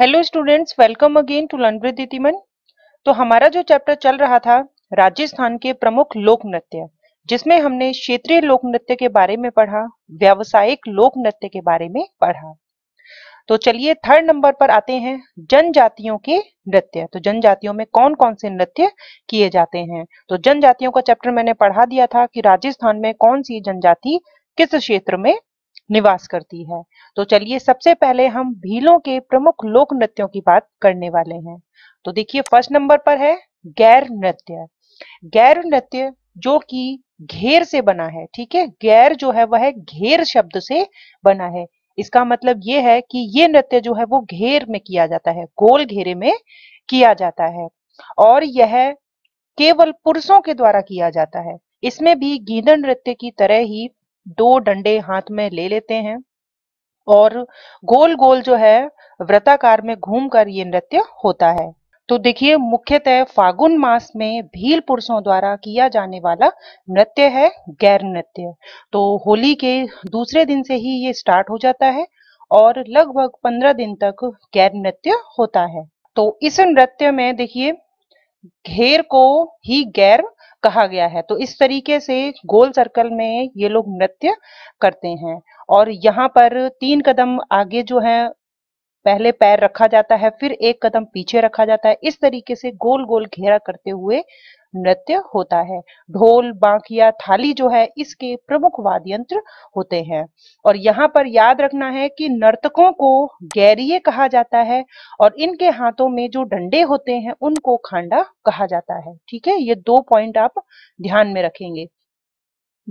hello students welcome again to learn with Ditiman तो हमारा जो चैप्टर चल रहा था राजस्थान के प्रमुख लोक नृत्य जिसमें हमने क्षेत्रीय लोक नृत्य के बारे में पढ़ा व्यावसायिक लोक नृत्य के बारे में पढ़ा तो चलिए थर्ड नंबर पर आते हैं जनजातियों के नृत्य तो जनजातियों में कौन कौन से नृत्य किए जाते हैं तो जनजातियों का चैप्टर मैंने पढ़ा दिया था कि राजस्थान में कौन सी जनजाति किस क्षेत्र में निवास करती है तो चलिए सबसे पहले हम भीलों के प्रमुख लोक नृत्यों की बात करने वाले हैं तो देखिए फर्स्ट नंबर पर है गैर नृत्य गैर नृत्य जो कि घेर से बना है ठीक है गैर जो है वह घेर शब्द से बना है इसका मतलब ये है कि ये नृत्य जो है वो घेर में किया जाता है गोल घेरे में किया जाता है और यह केवल पुरुषों के द्वारा किया जाता है इसमें भी गीदन नृत्य की तरह ही दो डंडे हाथ में ले लेते हैं और गोल गोल जो है व्रताकार में घूमकर ये नृत्य होता है तो देखिए मुख्यतः फागुन मास में भील पुरुषों द्वारा किया जाने वाला नृत्य है गैर नृत्य तो होली के दूसरे दिन से ही ये स्टार्ट हो जाता है और लगभग पंद्रह दिन तक गैर नृत्य होता है तो इस नृत्य में देखिए घेर को ही गैर कहा गया है तो इस तरीके से गोल सर्कल में ये लोग नृत्य करते हैं और यहाँ पर तीन कदम आगे जो है पहले पैर रखा जाता है फिर एक कदम पीछे रखा जाता है इस तरीके से गोल गोल घेरा करते हुए नृत्य होता है ढोल बांकिया थाली जो है इसके प्रमुख वाद्य यंत्र होते हैं और यहाँ पर याद रखना है कि नर्तकों को गैरिये कहा जाता है और इनके हाथों में जो डंडे होते हैं उनको खांडा कहा जाता है ठीक है ये दो पॉइंट आप ध्यान में रखेंगे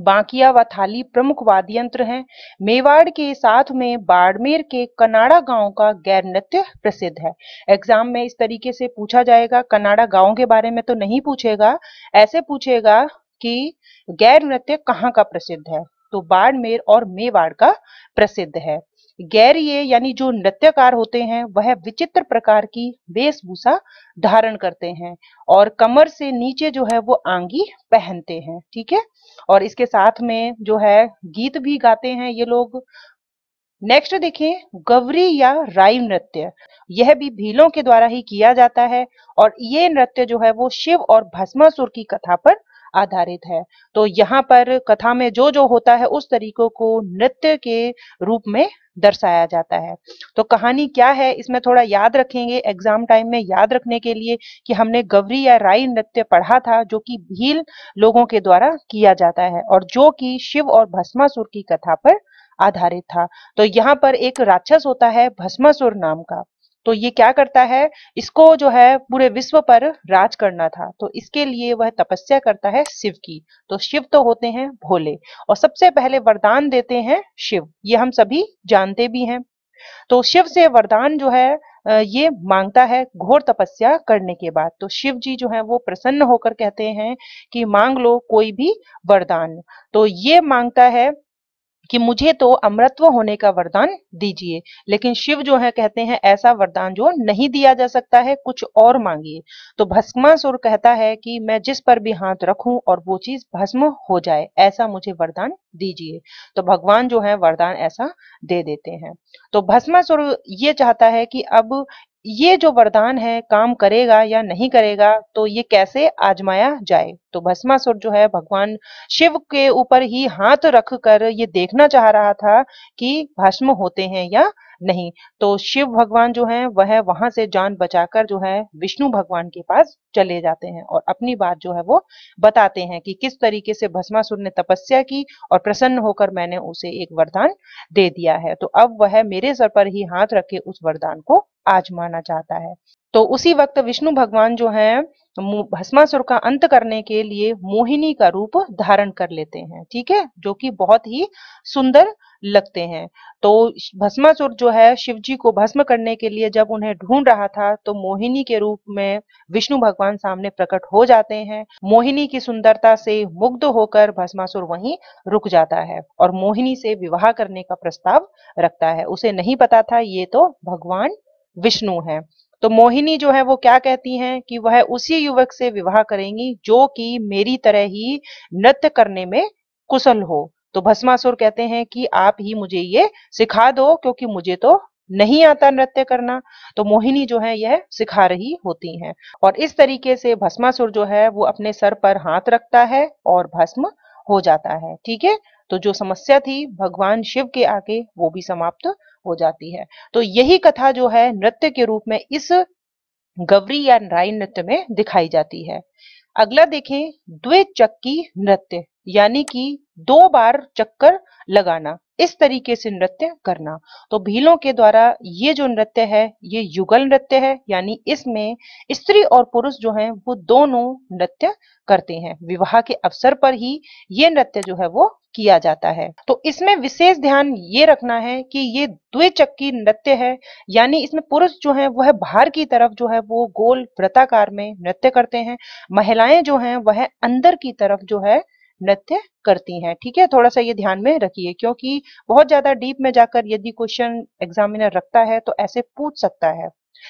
बांकिया व थाली प्रमुख वाद्य यंत्र हैं मेवाड़ के साथ में बाड़मेर के कनाड़ा गांव का गैर नृत्य प्रसिद्ध है एग्जाम में इस तरीके से पूछा जाएगा कनाड़ा गांव के बारे में तो नहीं पूछेगा ऐसे पूछेगा कि गैर नृत्य कहाँ का प्रसिद्ध है तो बाड़मेर और मेवाड़ का प्रसिद्ध है गैर ये यानी जो नृत्यकार होते हैं वह विचित्र प्रकार की वेशभूषा धारण करते हैं और कमर से नीचे जो है वो आंगी पहनते हैं ठीक है और इसके साथ में जो है गीत भी गाते हैं ये लोग नेक्स्ट देखें गवरी या राइव नृत्य यह भी भीलों के द्वारा ही किया जाता है और ये नृत्य जो है वो शिव और भस्मासुर की कथा पर आधारित है तो यहाँ पर कथा में जो जो होता है उस तरीकों को नृत्य के रूप में दर्शाया जाता है तो कहानी क्या है इसमें थोड़ा याद रखेंगे एग्जाम टाइम में याद रखने के लिए कि हमने गवरी या राई नृत्य पढ़ा था जो कि भील लोगों के द्वारा किया जाता है और जो कि शिव और भस्मासुर की कथा पर आधारित था तो यहाँ पर एक राक्षस होता है भस्मासुर नाम का तो ये क्या करता है इसको जो है पूरे विश्व पर राज करना था तो इसके लिए वह तपस्या करता है शिव की तो शिव तो होते हैं भोले और सबसे पहले वरदान देते हैं शिव ये हम सभी जानते भी हैं तो शिव से वरदान जो है ये मांगता है घोर तपस्या करने के बाद तो शिव जी जो है वो प्रसन्न होकर कहते हैं कि मांग लो कोई भी वरदान तो ये मांगता है कि मुझे तो अमृतत्व होने का वरदान दीजिए लेकिन शिव जो है कहते हैं ऐसा वरदान जो नहीं दिया जा सकता है कुछ और मांगिए तो भस्मासुर कहता है कि मैं जिस पर भी हाथ रखूं और वो चीज भस्म हो जाए ऐसा मुझे वरदान दीजिए तो भगवान जो है वरदान ऐसा दे देते हैं तो भस्मासुर ये चाहता है कि अब ये जो वरदान है काम करेगा या नहीं करेगा तो ये कैसे आजमाया जाए तो भस्मासुर जो है भगवान शिव के ऊपर ही हाथ रख कर ये देखना चाह रहा था कि भस्म होते हैं या नहीं तो शिव भगवान जो है वह वहां से जान बचाकर जो है विष्णु भगवान के पास चले जाते हैं और अपनी बात जो है वो बताते हैं कि किस तरीके से भस्मासुर ने तपस्या की और प्रसन्न होकर मैंने उसे एक वरदान दे दिया है तो अब वह मेरे सर पर ही हाथ रख के उस वरदान को आजमाना चाहता है तो उसी वक्त विष्णु भगवान जो है भस्मासुर का अंत करने के लिए मोहिनी का रूप धारण कर लेते हैं ठीक है जो कि बहुत ही सुंदर लगते हैं तो भस्मासुर जो है शिवजी को भस्म करने के लिए जब उन्हें ढूंढ रहा था तो मोहिनी के रूप में विष्णु भगवान सामने प्रकट हो जाते हैं मोहिनी की सुंदरता से मुग्ध होकर भस्मासुर वहीं रुक जाता है और मोहिनी से विवाह करने का प्रस्ताव रखता है उसे नहीं पता था ये तो भगवान विष्णु है तो मोहिनी जो है वो क्या कहती हैं कि वह उसी युवक से विवाह करेंगी जो कि मेरी तरह ही नृत्य करने में कुशल हो तो भस्मासुर कहते हैं कि आप ही मुझे ये सिखा दो क्योंकि मुझे तो नहीं आता नृत्य करना तो मोहिनी जो है यह सिखा रही होती हैं और इस तरीके से भस्मासुर जो है वो अपने सर पर हाथ रखता है और भस्म हो जाता है ठीक है तो जो समस्या थी भगवान शिव के आगे वो भी समाप्त हो जाती है तो यही कथा जो है नृत्य के रूप में इस गवरी या नारायण नृत्य में दिखाई जाती है अगला देखें द्विचक्की नृत्य यानी कि दो बार चक्कर लगाना इस तरीके से नृत्य करना तो भीलों के द्वारा ये जो नृत्य है ये युगल नृत्य है यानी इसमें स्त्री और पुरुष जो हैं वो दोनों नृत्य करते हैं विवाह के अवसर पर ही ये नृत्य जो है वो किया जाता है तो इसमें विशेष ध्यान ये रखना है कि ये द्विचक्की नृत्य है यानी इसमें पुरुष जो है वह बाहर की तरफ जो है वो गोल वृत्ताकार में नृत्य करते हैं महिलाएं जो हैं वह अंदर की तरफ जो है नृत्य करती हैं ठीक है थोड़ा सा ये ध्यान में रखिए क्योंकि बहुत ज्यादा डीप में जाकर यदि क्वेश्चन एग्जामिनर रखता है तो ऐसे पूछ सकता है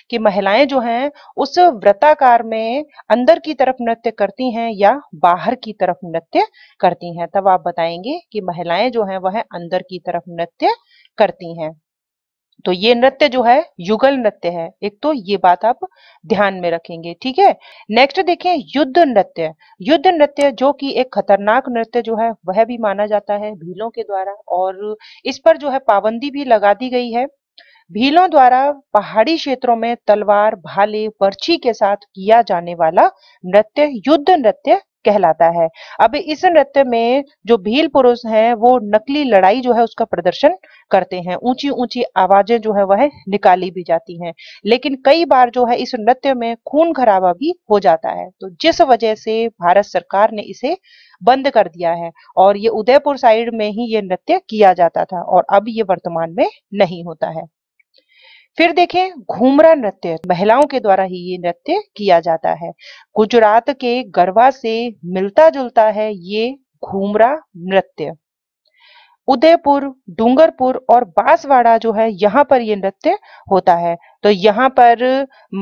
कि महिलाएं जो हैं उस व्रताकार में अंदर की तरफ नृत्य करती हैं या बाहर की तरफ नृत्य करती हैं तब आप बताएंगे कि महिलाएं जो हैं वह अंदर की तरफ नृत्य करती हैं तो ये नृत्य जो है युगल नृत्य है एक तो ये बात आप ध्यान में रखेंगे ठीक है नेक्स्ट देखें युद्ध नृत्य युद्ध नृत्य जो कि एक खतरनाक नृत्य जो है वह भी माना जाता है भीलों के द्वारा और इस पर जो है पाबंदी भी लगा दी गई है भीलों द्वारा पहाड़ी क्षेत्रों में तलवार भाले पर्ची के साथ किया जाने वाला नृत्य युद्ध नृत्य कहलाता है अब इस नृत्य में जो भील पुरुष हैं वो नकली लड़ाई जो है उसका प्रदर्शन करते हैं ऊंची ऊंची आवाजें जो है वह निकाली भी जाती हैं लेकिन कई बार जो है इस नृत्य में खून खराबा भी हो जाता है तो जिस वजह से भारत सरकार ने इसे बंद कर दिया है और ये उदयपुर साइड में ही ये नृत्य किया जाता था और अब ये वर्तमान में नहीं होता है फिर देखें घूमरा नृत्य महिलाओं के द्वारा ही ये नृत्य किया जाता है गुजरात के गरबा से मिलता जुलता है ये घूमरा नृत्य उदयपुर डूंगरपुर और बांसवाड़ा जो है यहाँ पर ये नृत्य होता है तो यहाँ पर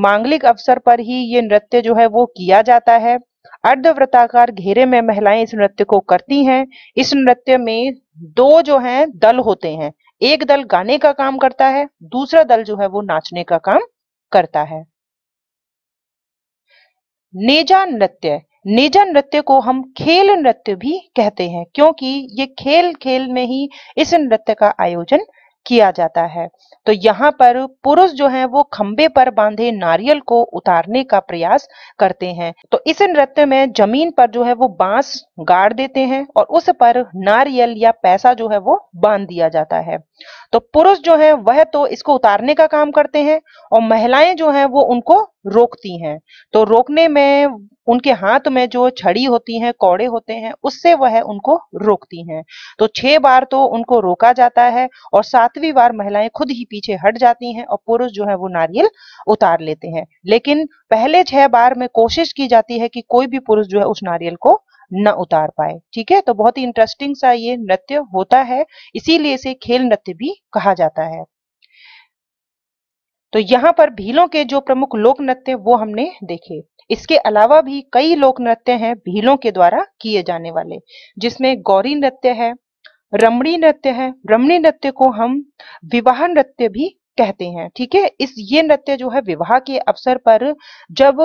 मांगलिक अवसर पर ही ये नृत्य जो है वो किया जाता है अर्धव्रताकार घेरे में महिलाएं इस नृत्य को करती हैं इस नृत्य में दो जो हैं दल होते हैं एक दल गाने का काम करता है दूसरा दल जो है वो नाचने का काम करता है नेजा नृत्य नेजा नृत्य को हम खेल नृत्य भी कहते हैं क्योंकि ये खेल खेल में ही इस नृत्य का आयोजन किया जाता है तो यहाँ पर पुरुष जो है वो खंबे पर बांधे नारियल को उतारने का प्रयास करते हैं तो इस नृत्य में जमीन पर जो है वो बांस गाड़ देते हैं और उस पर नारियल या पैसा जो है वो बांध दिया जाता है तो पुरुष जो है वह तो इसको उतारने का काम करते हैं और महिलाएं जो है वो उनको रोकती हैं तो रोकने में उनके हाथ में जो छड़ी होती है कौड़े होते हैं उससे वह उनको रोकती हैं तो छह बार तो उनको रोका जाता है और सातवीं बार महिलाएं खुद ही पीछे हट जाती हैं और पुरुष जो है वो नारियल उतार लेते हैं लेकिन पहले छह बार में कोशिश की जाती है कि कोई भी पुरुष जो है उस नारियल को न उतार पाए ठीक है तो बहुत ही इंटरेस्टिंग सा ये नृत्य होता है इसीलिए इसे खेल नृत्य भी कहा जाता है तो यहाँ पर भीलों के जो प्रमुख लोक नृत्य वो हमने देखे इसके अलावा भी कई लोक नृत्य हैं भीलों के द्वारा किए जाने वाले जिसमें गौरी नृत्य है रमणी नृत्य है रमणी नृत्य को हम विवाह नृत्य भी कहते हैं ठीक है इस ये नृत्य जो है विवाह के अवसर पर जब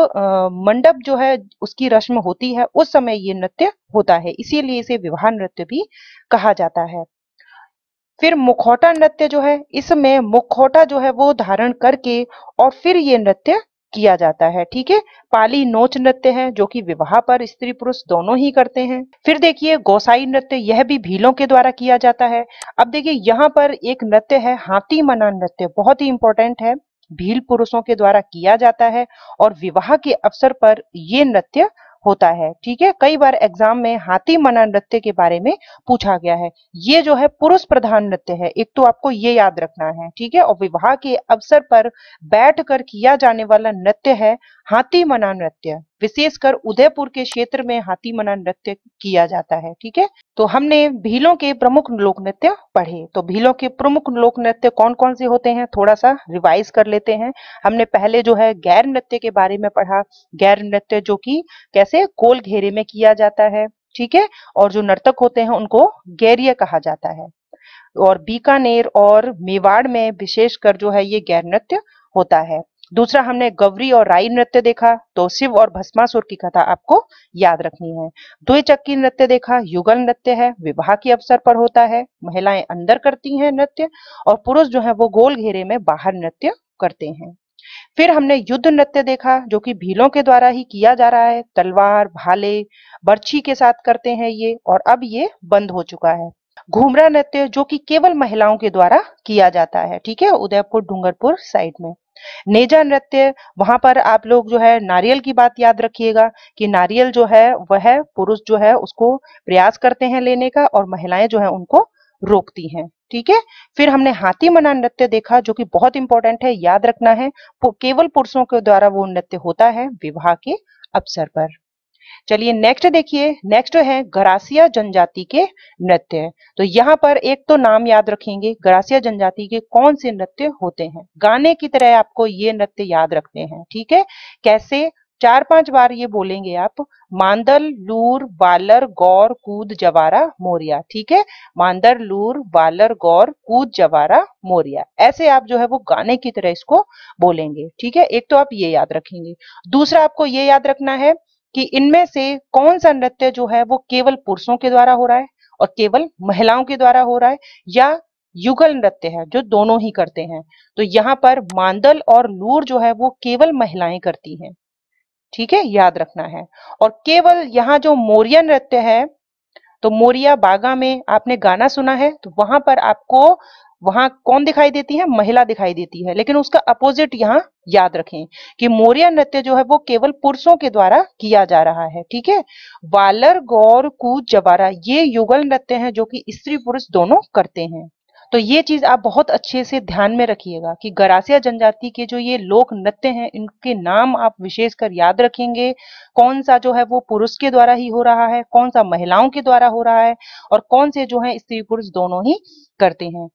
मंडप जो है उसकी रस्म होती है उस समय ये नृत्य होता है इसीलिए इसे विवाह नृत्य भी कहा जाता है फिर मुखौटा नृत्य जो है इसमें मुखौटा जो है वो धारण करके और फिर ये नृत्य किया जाता है ठीक है पाली नोच नृत्य है जो कि विवाह पर स्त्री पुरुष दोनों ही करते हैं फिर देखिए गोसाई नृत्य यह भी भीलों के द्वारा किया जाता है अब देखिए यहाँ पर एक नृत्य है हाथी मना नृत्य बहुत ही इंपॉर्टेंट है भील पुरुषों के द्वारा किया जाता है और विवाह के अवसर पर ये नृत्य होता है ठीक है कई बार एग्जाम में हाथी मना नृत्य के बारे में पूछा गया है ये जो है पुरुष प्रधान नृत्य है एक तो आपको ये याद रखना है ठीक है और विवाह के अवसर पर बैठ कर किया जाने वाला नृत्य है हाथी मना नृत्य विशेषकर उदयपुर के क्षेत्र में हाथी मना नृत्य किया जाता है ठीक है तो हमने भीलों के प्रमुख लोक नृत्य पढ़े तो भीलों के प्रमुख लोक नृत्य कौन कौन से होते हैं थोड़ा सा रिवाइज कर लेते हैं हमने पहले जो है गैर नृत्य के बारे में पढ़ा गैर नृत्य जो कि कैसे कोल घेरे में किया जाता है ठीक है और जो नर्तक होते हैं उनको गैरिय कहा जाता है और बीकानेर और मेवाड़ में विशेषकर जो है ये गैर नृत्य होता है दूसरा हमने गवरी और राई नृत्य देखा तो शिव और भस्मासुर की कथा आपको याद रखनी है द्विचक्की नृत्य देखा युगल नृत्य है विवाह के अवसर पर होता है महिलाएं अंदर करती हैं नृत्य और पुरुष जो है वो गोल घेरे में बाहर नृत्य करते हैं फिर हमने युद्ध नृत्य देखा जो कि भीलों के द्वारा ही किया जा रहा है तलवार भाले बर्छी के साथ करते हैं ये और अब ये बंद हो चुका है घूमरा नृत्य जो कि केवल महिलाओं के द्वारा किया जाता है ठीक है उदयपुर डूंगरपुर साइड में नेजा नृत्य वहां पर आप लोग जो है नारियल की बात याद रखिएगा कि नारियल जो है वह पुरुष जो है उसको प्रयास करते हैं लेने का और महिलाएं जो है उनको रोकती हैं ठीक है फिर हमने हाथी मना नृत्य देखा जो कि बहुत इंपॉर्टेंट है याद रखना है केवल पुरुषों के द्वारा वो नृत्य होता है विवाह के अवसर पर चलिए नेक्स्ट देखिए नेक्स्ट है गरासिया जनजाति के नृत्य तो यहाँ पर एक तो नाम याद रखेंगे गरासिया जनजाति के कौन से नृत्य होते हैं गाने की तरह आपको ये नृत्य याद रखते हैं ठीक है कैसे चार पांच बार ये बोलेंगे आप मांदल लूर बालर गौर कूद जवारा मोरिया ठीक है मांदर लूर बालर गौर कूद जवारा मोरिया ऐसे आप जो है वो गाने की तरह इसको बोलेंगे ठीक है एक तो आप ये याद रखेंगे दूसरा आपको ये याद रखना है कि इनमें से कौन सा नृत्य जो है वो केवल पुरुषों के द्वारा हो रहा है और केवल महिलाओं के द्वारा हो रहा है या युगल नृत्य है जो दोनों ही करते हैं तो यहाँ पर मांदल और लूर जो है वो केवल महिलाएं करती हैं ठीक है याद रखना है और केवल यहाँ जो मोरिया नृत्य है तो मोरिया बागा में आपने गाना सुना है तो वहां पर आपको वहां कौन दिखाई देती है महिला दिखाई देती है लेकिन उसका अपोजिट यहाँ याद रखें कि मौर्य नृत्य जो है वो केवल पुरुषों के द्वारा किया जा रहा है ठीक है वालर गौर कु जवारा ये युगल नृत्य है जो कि स्त्री पुरुष दोनों करते हैं तो ये चीज आप बहुत अच्छे से ध्यान में रखिएगा कि गरासिया जनजाति के जो ये लोक नृत्य हैं इनके नाम आप विशेषकर याद रखेंगे कौन सा जो है वो पुरुष के द्वारा ही हो रहा है कौन सा महिलाओं के द्वारा हो रहा है और कौन से जो है स्त्री पुरुष दोनों ही करते हैं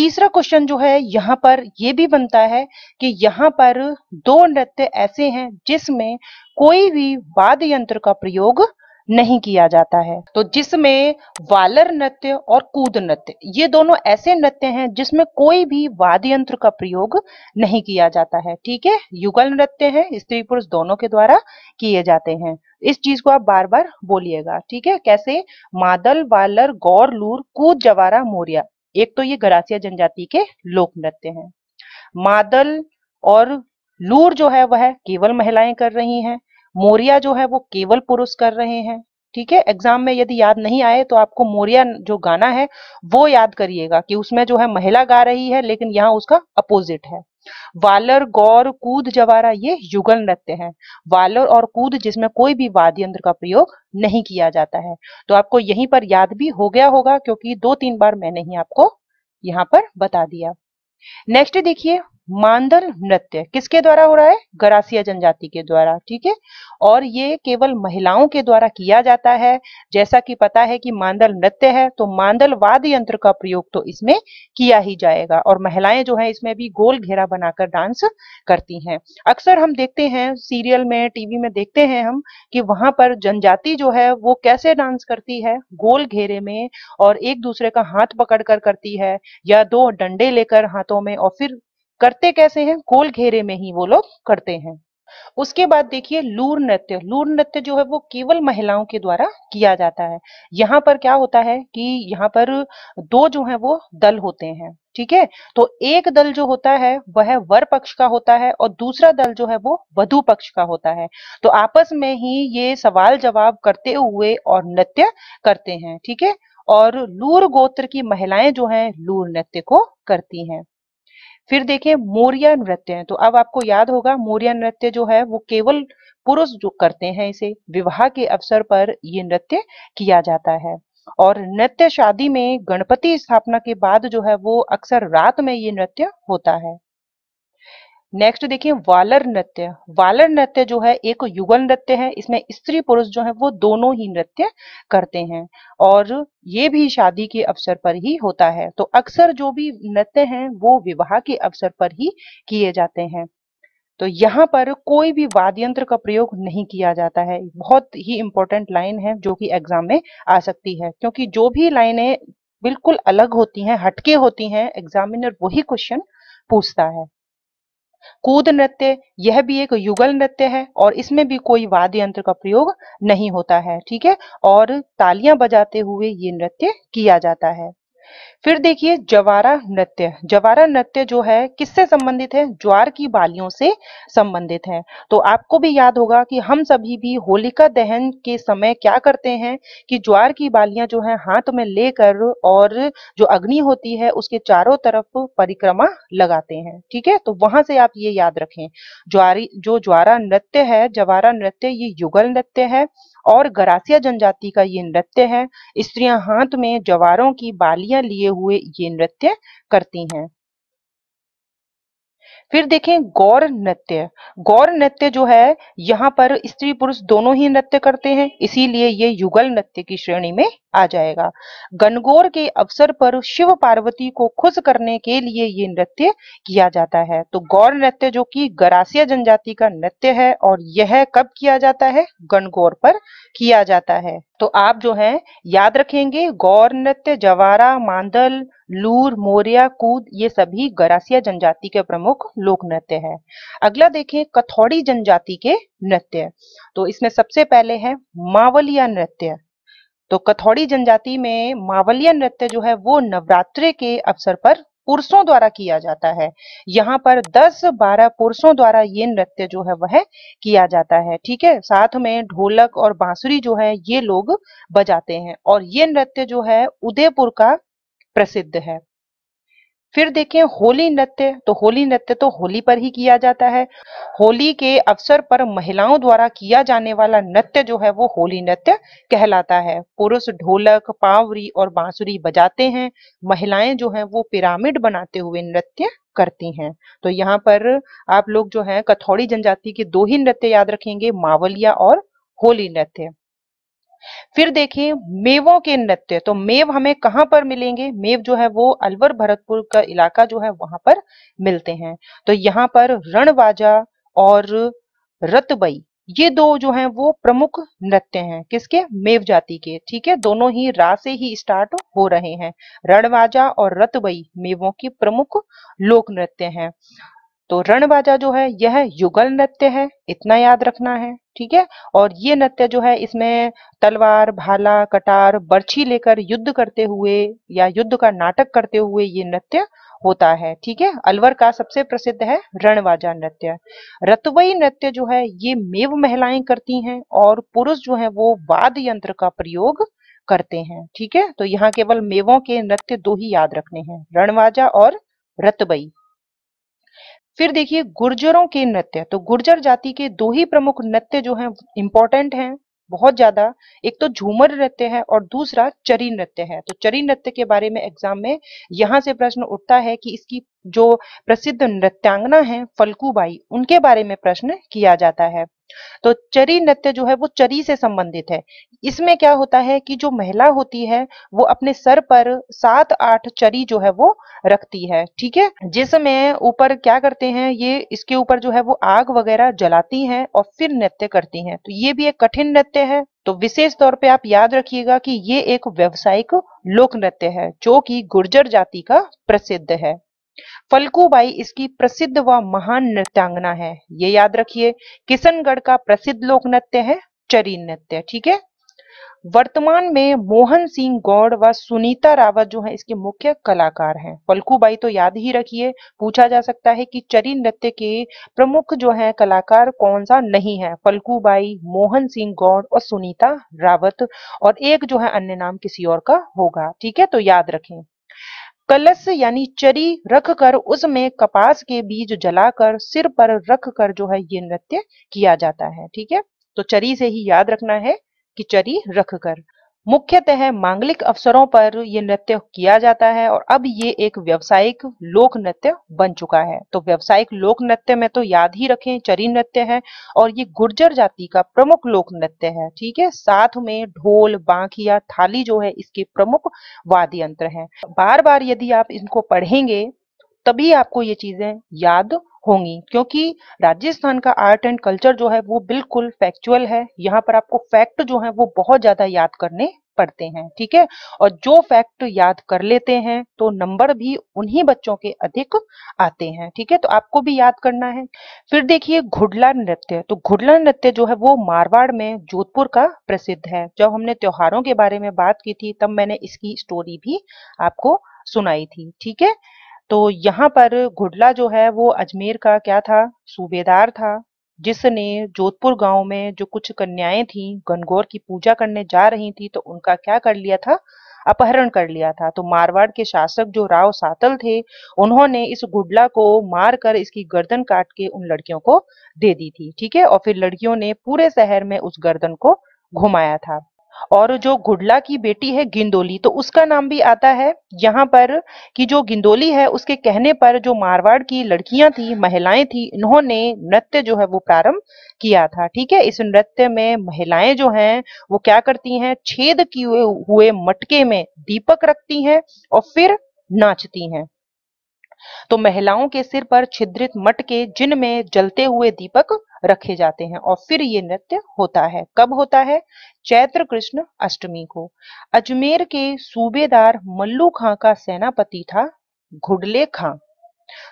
तीसरा क्वेश्चन जो है यहाँ पर ये भी बनता है कि यहाँ पर दो नृत्य ऐसे हैं जिसमें कोई भी वाद्य यंत्र का प्रयोग नहीं किया जाता है तो जिसमें वालर नृत्य और कूद नृत्य ये दोनों ऐसे नृत्य हैं जिसमें कोई भी वाद्य यंत्र का प्रयोग नहीं किया जाता है ठीक है युगल नृत्य है स्त्री पुरुष दोनों के द्वारा किए जाते हैं इस चीज को आप बार बार बोलिएगा ठीक है कैसे मादल वालर गौर लूर कूद जवारा मोरिया एक तो ये गरासिया जनजाति के लोक नृत्य हैं मादल और लूर जो है वह केवल महिलाएं कर रही हैं मोरिया जो है वो केवल पुरुष कर रहे हैं ठीक है एग्जाम में यदि याद नहीं आए तो आपको मोरिया जो गाना है वो याद करिएगा कि उसमें जो है महिला गा रही है लेकिन यहाँ उसका अपोजिट है वालर गौर कूद जवारा ये युगल नृत्य है वालर और कूद जिसमें कोई भी वाद्य यंत्र का प्रयोग नहीं किया जाता है तो आपको यहीं पर याद भी हो गया होगा क्योंकि दो तीन बार मैंने ही आपको यहाँ पर बता दिया नेक्स्ट देखिए मांदल नृत्य किसके द्वारा हो रहा है गरासिया जनजाति के द्वारा ठीक है और ये केवल महिलाओं के द्वारा किया जाता है जैसा कि पता है कि मांदल नृत्य है तो मांदल वाद यंत्र का प्रयोग तो इसमें किया ही जाएगा और महिलाएं जो है इसमें भी गोल घेरा बनाकर डांस करती हैं अक्सर हम देखते हैं सीरियल में टीवी में देखते हैं हम कि वहां पर जनजाति जो है वो कैसे डांस करती है गोल घेरे में और एक दूसरे का हाथ पकड़ कर करती है या दो डंडे लेकर हाथों में और फिर करते कैसे हैं गोल घेरे में ही वो लोग करते हैं उसके बाद देखिए लूर नृत्य लूर नृत्य जो है वो केवल महिलाओं के द्वारा किया जाता है यहाँ पर क्या होता है कि यहाँ पर दो जो है वो दल होते हैं ठीक है तो एक दल जो होता है वह वर पक्ष का होता है और दूसरा दल जो है वो वधु पक्ष का होता है तो आपस में ही ये सवाल जवाब करते हुए और नृत्य करते हैं ठीक है और लूर गोत्र की महिलाएं जो है लूर नृत्य को करती हैं फिर देखें मौर्य नृत्य तो अब आपको याद होगा मौर्य नृत्य जो है वो केवल पुरुष जो करते हैं इसे विवाह के अवसर पर ये नृत्य किया जाता है और नृत्य शादी में गणपति स्थापना के बाद जो है वो अक्सर रात में ये नृत्य होता है नेक्स्ट देखिए वालर नृत्य वालर नृत्य जो है एक युगल नृत्य है इसमें स्त्री पुरुष जो है वो दोनों ही नृत्य करते हैं और ये भी शादी के अवसर पर ही होता है तो अक्सर जो भी नृत्य हैं वो विवाह के अवसर पर ही किए जाते हैं तो यहाँ पर कोई भी वाद्य यंत्र का प्रयोग नहीं किया जाता है बहुत ही इंपॉर्टेंट लाइन है जो कि एग्जाम में आ सकती है क्योंकि जो भी लाइनें बिल्कुल अलग होती हैं हटके होती हैं एग्जामिनर वही क्वेश्चन पूछता है कूद नृत्य यह भी एक युगल नृत्य है और इसमें भी कोई वाद्य यंत्र का प्रयोग नहीं होता है ठीक है और तालियां बजाते हुए ये नृत्य किया जाता है फिर देखिए जवारा नृत्य जवारा नृत्य जो है किससे संबंधित है ज्वार की बालियों से संबंधित है तो आपको भी याद होगा कि हम सभी भी होलिका दहन के समय क्या करते हैं कि ज्वार की बालियां जो है हाथ में लेकर और जो अग्नि होती है उसके चारों तरफ परिक्रमा लगाते हैं ठीक है तो वहां से आप ये याद रखें ज्वारी जो ज्वारा नृत्य है जवारा नृत्य ये युगल नृत्य है और गरासिया जनजाति का ये नृत्य है स्त्रियां हाथ में जवारों की बालियां लिए हुए ये नृत्य करती हैं फिर देखें गौर नृत्य गौर नृत्य जो है यहाँ पर स्त्री पुरुष दोनों ही नृत्य करते हैं इसीलिए ये युगल नृत्य की श्रेणी में आ जाएगा गणगौर के अवसर पर शिव पार्वती को खुश करने के लिए ये नृत्य किया जाता है तो गौर नृत्य जो कि गरासिया जनजाति का नृत्य है और यह कब किया जाता है गणगौर पर किया जाता है तो आप जो है याद रखेंगे गौर नृत्य जवारा मांदल लूर मोरिया कूद ये सभी गरासिया जनजाति के प्रमुख लोक नृत्य है अगला देखें कथौड़ी जनजाति के नृत्य तो इसमें सबसे पहले है मावलिया नृत्य तो कथौड़ी जनजाति में मावलिया नृत्य जो है वो नवरात्रे के अवसर पर पुरुषों द्वारा किया जाता है यहाँ पर 10-12 पुरुषों द्वारा ये नृत्य जो है वह किया जाता है ठीक है साथ में ढोलक और बांसुरी जो है ये लोग बजाते हैं और ये नृत्य जो है उदयपुर का प्रसिद्ध है फिर देखें होली नृत्य तो होली नृत्य तो होली पर ही किया जाता है होली के अवसर पर महिलाओं द्वारा किया जाने वाला नृत्य जो है वो होली नृत्य कहलाता है पुरुष ढोलक पावरी और बांसुरी बजाते हैं महिलाएं जो हैं वो पिरामिड बनाते हुए नृत्य करती हैं तो यहाँ पर आप लोग जो है कथौड़ी जनजाति के दो ही नृत्य याद रखेंगे मावलिया और होली नृत्य फिर देखिए मेवों के नृत्य तो मेव हमें कहां पर मिलेंगे मेव जो है वो अलवर भरतपुर का इलाका जो है वहां पर मिलते हैं तो यहाँ पर रणबाजा और रतबई ये दो जो हैं वो प्रमुख नृत्य हैं किसके मेव जाति के ठीक है दोनों ही रा से ही स्टार्ट हो रहे हैं रणवाजा और रतबई मेवों की प्रमुख लोक नृत्य हैं तो रणबाजा जो है यह युगल नृत्य है इतना याद रखना है ठीक है और ये नृत्य जो है इसमें तलवार भाला कटार बर्छी लेकर युद्ध करते हुए या युद्ध का नाटक करते हुए ये नृत्य होता है ठीक है अलवर का सबसे प्रसिद्ध है रणवाजा नृत्य रतवई नृत्य जो है ये मेव महिलाएं करती हैं और पुरुष जो है वो वाद यंत्र का प्रयोग करते हैं ठीक है तो यहाँ केवल मेवों के नृत्य दो ही याद रखने हैं रणवाजा और रतबई फिर देखिए गुर्जरों के नृत्य तो गुर्जर जाति के दो ही प्रमुख नृत्य जो हैं इंपॉर्टेंट हैं बहुत ज्यादा एक तो झूमर नृत्य है और दूसरा चरी नृत्य है तो चरी नृत्य के बारे में एग्जाम में यहां से प्रश्न उठता है कि इसकी जो प्रसिद्ध नृत्यांगना है फलकूबाई उनके बारे में प्रश्न किया जाता है तो चरी नृत्य जो है वो चरी से संबंधित है इसमें क्या होता है कि जो महिला होती है वो अपने सर पर सात आठ चरी जो है वो रखती है ठीक है जिसमें ऊपर क्या करते हैं ये इसके ऊपर जो है वो आग वगैरह जलाती हैं और फिर नृत्य करती हैं तो ये भी एक कठिन नृत्य है तो विशेष तौर पे आप याद रखिएगा कि ये एक व्यवसायिक लोक नृत्य है जो कि गुर्जर जाति का प्रसिद्ध है फलकूबाई इसकी प्रसिद्ध व महान नृत्यांगना है ये याद रखिए किशनगढ़ का प्रसिद्ध लोक नृत्य है चरी नृत्य ठीक है वर्तमान में मोहन सिंह गौड़ व सुनीता रावत जो है इसके मुख्य कलाकार हैं फलकूबाई तो याद ही रखिए पूछा जा सकता है कि चरी नृत्य के प्रमुख जो है कलाकार कौन सा नहीं है फलकूबाई मोहन सिंह गौड़ और सुनीता रावत और एक जो है अन्य नाम किसी और का होगा ठीक है तो याद रखें कलश यानी चरी रख कर उसमें कपास के बीज जलाकर सिर पर रखकर जो है ये नृत्य किया जाता है ठीक है तो चरी से ही याद रखना है कि चरी रख कर मुख्यतः मांगलिक अवसरों पर यह नृत्य किया जाता है और अब ये एक व्यवसायिक लोक नृत्य बन चुका है तो व्यवसायिक लोक नृत्य में तो याद ही रखें चरी नृत्य है और ये गुर्जर जाति का प्रमुख लोक नृत्य है ठीक है साथ में ढोल बांखिया थाली जो है इसके प्रमुख वाद्य यंत्र है बार बार यदि आप इनको पढ़ेंगे तभी आपको ये चीज़ें याद होंगी क्योंकि राजस्थान का आर्ट एंड कल्चर जो है वो बिल्कुल फैक्चुअल है यहाँ पर आपको फैक्ट जो है वो बहुत ज़्यादा याद करने पढ़ते हैं ठीक है और जो फैक्ट याद कर लेते हैं तो नंबर भी उन्हीं बच्चों के अधिक आते हैं ठीक है तो आपको भी याद करना है फिर देखिए घुडला नृत्य तो घुडला नृत्य जो है वो मारवाड़ में जोधपुर का प्रसिद्ध है जब हमने त्योहारों के बारे में बात की थी तब मैंने इसकी स्टोरी भी आपको सुनाई थी ठीक है तो यहाँ पर घुडला जो है वो अजमेर का क्या था सूबेदार था जिसने जोधपुर गांव में जो कुछ कन्याएं थीं गनगौर की पूजा करने जा रही थी तो उनका क्या कर लिया था अपहरण कर लिया था तो मारवाड़ के शासक जो राव सातल थे उन्होंने इस गुडला को मारकर इसकी गर्दन काट के उन लड़कियों को दे दी थी ठीक है और फिर लड़कियों ने पूरे शहर में उस गर्दन को घुमाया था और जो घुडला की बेटी है गिंदोली तो उसका नाम भी आता है यहाँ पर कि जो गिंदोली है उसके कहने पर जो मारवाड़ की लड़कियां थी महिलाएं थी इन्होंने नृत्य जो है वो प्रारंभ किया था ठीक है इस नृत्य में महिलाएं जो हैं वो क्या करती हैं छेद किए हुए मटके में दीपक रखती हैं और फिर नाचती हैं तो महिलाओं के सिर पर छिद्रित मटके जिनमें जलते हुए दीपक रखे जाते हैं और फिर ये नृत्य होता है कब होता है चैत्र कृष्ण अष्टमी को अजमेर के सूबेदार मल्लू खां का सेनापति था घुडले खां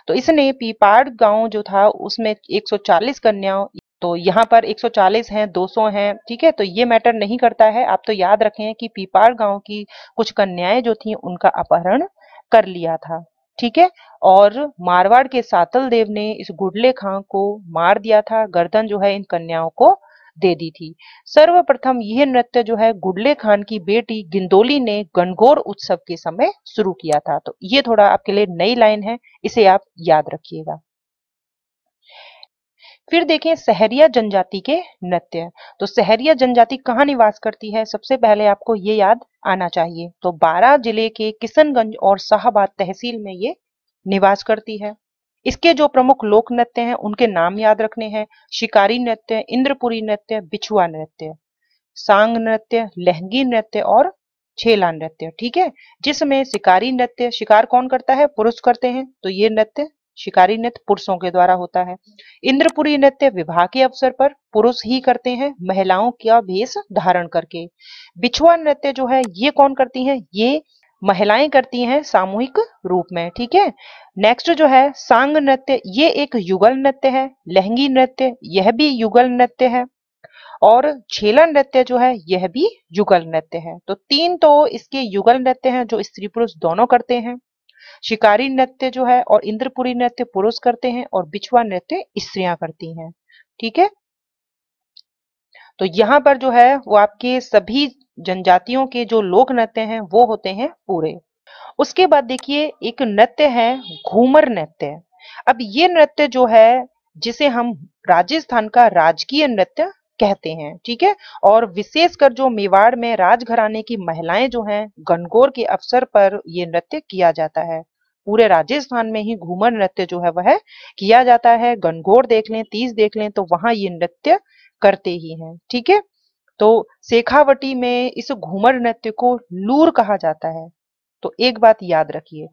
तो इसने पीपाड़ गांव जो था उसमें 140 कन्याओं तो यहाँ पर 140 हैं 200 हैं ठीक है तो ये मैटर नहीं करता है आप तो याद रखें कि पीपाड़ गांव की कुछ कन्याएं जो थी उनका अपहरण कर लिया था ठीक है और मारवाड़ के सातल देव ने इस गुडले खां को मार दिया था गर्दन जो है इन कन्याओं को दे दी थी सर्वप्रथम यह नृत्य जो है गुडले खान की बेटी गिंदोली ने गणगौर उत्सव के समय शुरू किया था तो ये थोड़ा आपके लिए नई लाइन है इसे आप याद रखिएगा फिर देखें सहरिया जनजाति के नृत्य तो सहरिया जनजाति कहाँ निवास करती है सबसे पहले आपको ये याद आना चाहिए तो बारह जिले के किशनगंज और शाहबाद तहसील में ये निवास करती है इसके जो प्रमुख लोक नृत्य हैं उनके नाम याद रखने हैं शिकारी नृत्य इंद्रपुरी नृत्य बिछुआ नृत्य सांग नृत्य लहंगी नृत्य और छेला नृत्य ठीक है जिसमें शिकारी नृत्य शिकार कौन करता है पुरुष करते हैं तो ये नृत्य शिकारी नृत्य पुरुषों के द्वारा होता है इंद्रपुरी नृत्य विवाह के अवसर पर पुरुष ही करते हैं महिलाओं का भेष धारण करके बिछुआ नृत्य जो है ये कौन करती है ये महिलाएं करती हैं सामूहिक रूप में ठीक है नेक्स्ट जो है सांग नृत्य ये एक युगल नृत्य है लहंगी नृत्य यह भी युगल नृत्य है और छेला नृत्य जो है यह भी युगल नृत्य है तो तीन तो इसके युगल नृत्य हैं जो स्त्री पुरुष दोनों करते हैं शिकारी नृत्य जो है और इंद्रपुरी नृत्य पुरुष करते हैं और बिछुआ नृत्य स्त्रियां करती हैं ठीक है तो यहाँ पर जो है वो आपके सभी जनजातियों के जो लोक नृत्य हैं वो होते हैं पूरे उसके बाद देखिए एक नृत्य है घूमर नृत्य अब ये नृत्य जो है जिसे हम राजस्थान का राजकीय नृत्य कहते हैं ठीक है और विशेषकर जो मेवाड़ में राजघराने की महिलाएं जो हैं गणगौर के अवसर पर ये नृत्य किया जाता है पूरे राजस्थान में ही घूमर नृत्य जो है वह किया जाता है गणगौर देख लें तीज देख लें तो वहां ये नृत्य करते ही हैं ठीक है तो शेखावटी में इस घूमर नृत्य को लूर कहा जाता है तो एक बात याद रखिए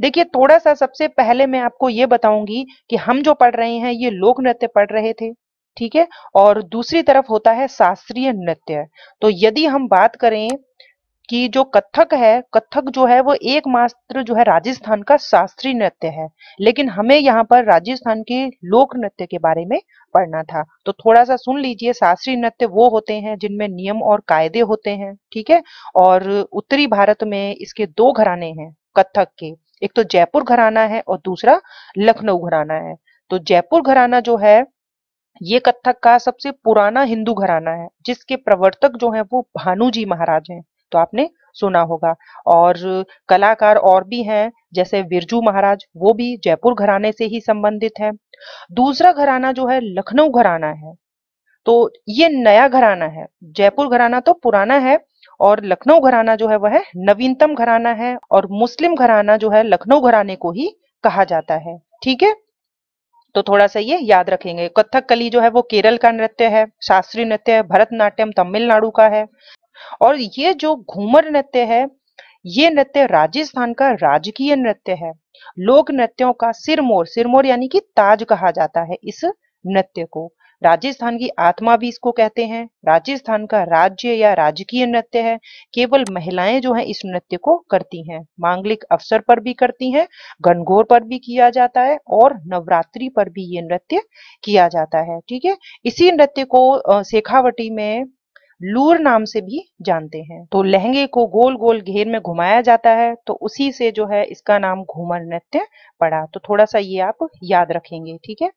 देखिए थोड़ा सा सबसे पहले मैं आपको ये बताऊंगी कि हम जो पढ़ रहे हैं ये लोक नृत्य पढ़ रहे थे ठीक है और दूसरी तरफ होता है शास्त्रीय नृत्य तो यदि हम बात करें कि जो कथक है कथक जो है वो एकमात्र जो है राजस्थान का शास्त्रीय नृत्य है लेकिन हमें यहाँ पर राजस्थान के लोक नृत्य के बारे में पढ़ना था तो थोड़ा सा सुन लीजिए शास्त्रीय नृत्य वो होते हैं जिनमें नियम और कायदे होते हैं ठीक है और उत्तरी भारत में इसके दो घराने हैं कथक के एक तो जयपुर घराना है और दूसरा लखनऊ घराना है तो जयपुर घराना जो है ये कथक का सबसे पुराना हिंदू घराना है जिसके प्रवर्तक जो है वो भानु जी महाराज हैं तो आपने सुना होगा और कलाकार और भी हैं जैसे बिरजू महाराज वो भी जयपुर घराने से ही संबंधित हैं दूसरा घराना जो है लखनऊ घराना है तो ये नया घराना है जयपुर घराना तो पुराना है और लखनऊ घराना जो है वह नवीनतम घराना है और मुस्लिम घराना जो है लखनऊ घराने को ही कहा जाता है ठीक है तो थोड़ा सा ये याद रखेंगे कथक कली जो है वो केरल का नृत्य है शास्त्रीय नृत्य है भरतनाट्यम तमिलनाडु का है और ये जो घूमर नृत्य है ये नृत्य राजस्थान का राजकीय नृत्य है लोक नृत्यों का सिरमोर सिरमोर यानी कि ताज कहा जाता है इस नृत्य को राजस्थान की आत्मा भी इसको कहते हैं राजस्थान का राज्य या राजकीय नृत्य है केवल महिलाएं जो है इस नृत्य को करती हैं मांगलिक अवसर पर भी करती हैं घनघोर पर भी किया जाता है और नवरात्रि पर भी ये नृत्य किया जाता है ठीक है इसी नृत्य को शेखावटी में लूर नाम से भी जानते हैं तो लहंगे को गोल गोल घेर में घुमाया जाता है तो उसी से जो है इसका नाम घूमर नृत्य पड़ा तो थोड़ा सा ये आप याद रखेंगे ठीक है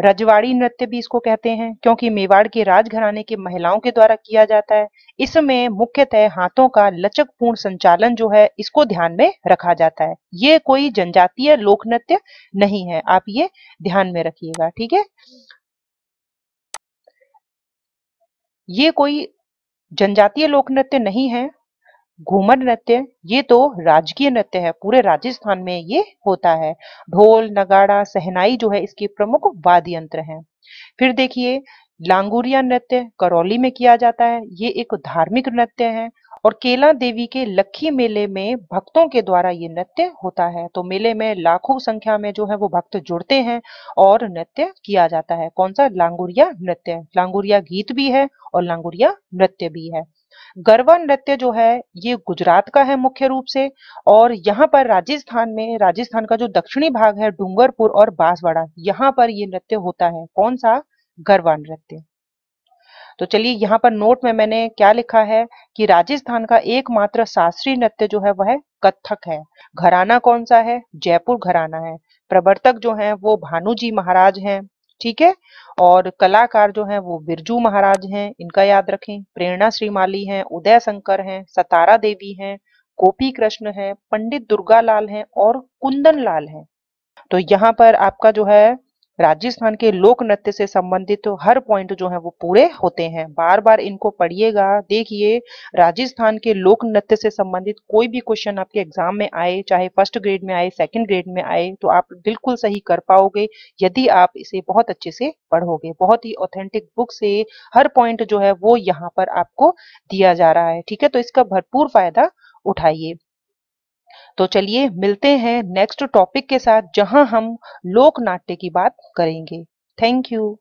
रजवाड़ी नृत्य भी इसको कहते हैं क्योंकि मेवाड़ के राजघराने के महिलाओं के द्वारा किया जाता है इसमें मुख्यतः हाथों का लचकपूर्ण संचालन जो है इसको ध्यान में रखा जाता है ये कोई जनजातीय लोक नृत्य नहीं है आप ये ध्यान में रखिएगा ठीक है ये कोई जनजातीय लोक नृत्य नहीं है घूमर नृत्य ये तो राजकीय नृत्य है पूरे राजस्थान में ये होता है ढोल नगाड़ा सहनाई जो है इसके प्रमुख वाद्य यंत्र है फिर देखिए लांगुरिया नृत्य करौली में किया जाता है ये एक धार्मिक नृत्य है और केला देवी के लखी मेले में भक्तों के द्वारा ये नृत्य होता है तो मेले में लाखों संख्या में जो है वो भक्त जुड़ते हैं और नृत्य किया जाता है कौन सा लांगुरिया नृत्य लांगुरिया गीत भी है और लांगुरिया नृत्य भी है गरबा नृत्य जो है ये गुजरात का है मुख्य रूप से और यहाँ पर राजस्थान में राजस्थान का जो दक्षिणी भाग है डूंगरपुर और बांसवाड़ा यहाँ पर ये नृत्य होता है कौन सा गरबा नृत्य तो चलिए यहाँ पर नोट में मैंने क्या लिखा है कि राजस्थान का एकमात्र शास्त्रीय नृत्य जो है वह कथक है घराना कौन सा है जयपुर घराना है प्रवर्तक जो है वो भानुजी जी महाराज हैं ठीक है और कलाकार जो है वो बिरजू महाराज हैं इनका याद रखें प्रेरणा श्रीमाली हैं उदय शंकर हैं सतारा देवी हैं गोपी कृष्ण हैं पंडित दुर्गा लाल हैं और कुंदन लाल हैं तो यहाँ पर आपका जो है राजस्थान के लोक नृत्य से संबंधित तो हर पॉइंट जो है वो पूरे होते हैं बार बार इनको पढ़िएगा देखिए राजस्थान के लोक नृत्य से संबंधित कोई भी क्वेश्चन आपके एग्जाम में आए चाहे फर्स्ट ग्रेड में आए सेकंड ग्रेड में आए तो आप बिल्कुल सही कर पाओगे यदि आप इसे बहुत अच्छे से पढ़ोगे बहुत ही ऑथेंटिक बुक से हर पॉइंट जो है वो यहाँ पर आपको दिया जा रहा है ठीक है तो इसका भरपूर फायदा उठाइए तो चलिए मिलते हैं नेक्स्ट टॉपिक के साथ जहां हम लोक नाट्य की बात करेंगे थैंक यू